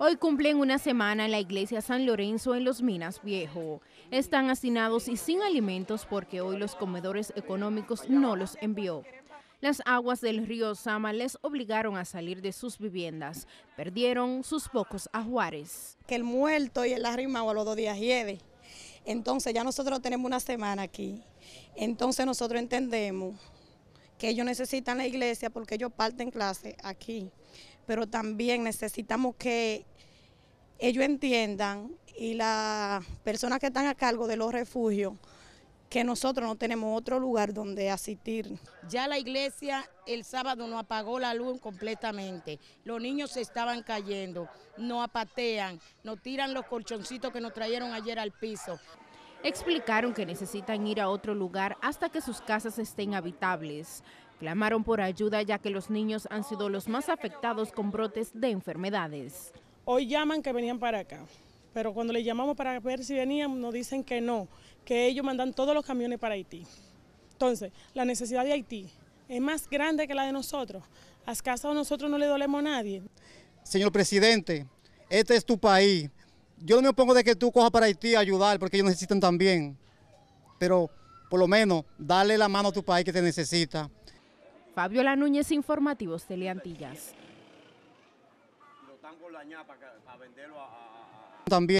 Hoy cumplen una semana en la iglesia San Lorenzo en Los Minas Viejo. Están hacinados y sin alimentos porque hoy los comedores económicos no los envió. Las aguas del río Sama les obligaron a salir de sus viviendas. Perdieron sus pocos ajuares. Que el muerto y el arrimado a los dos días lleve. Entonces ya nosotros tenemos una semana aquí. Entonces nosotros entendemos que ellos necesitan la iglesia porque ellos parten clase aquí pero también necesitamos que ellos entiendan y las personas que están a cargo de los refugios que nosotros no tenemos otro lugar donde asistir. Ya la iglesia el sábado no apagó la luz completamente. Los niños se estaban cayendo, no apatean, no tiran los colchoncitos que nos trajeron ayer al piso. Explicaron que necesitan ir a otro lugar hasta que sus casas estén habitables. Clamaron por ayuda ya que los niños han sido los más afectados con brotes de enfermedades. Hoy llaman que venían para acá, pero cuando les llamamos para ver si venían nos dicen que no, que ellos mandan todos los camiones para Haití. Entonces, la necesidad de Haití es más grande que la de nosotros. A nosotros no le dolemos a nadie. Señor presidente, este es tu país. Yo no me opongo de que tú cojas para Haití ayudar, porque ellos necesitan también. Pero por lo menos, dale la mano a tu país que te necesita. Fabiola Núñez, Informativos Teleantillas. También.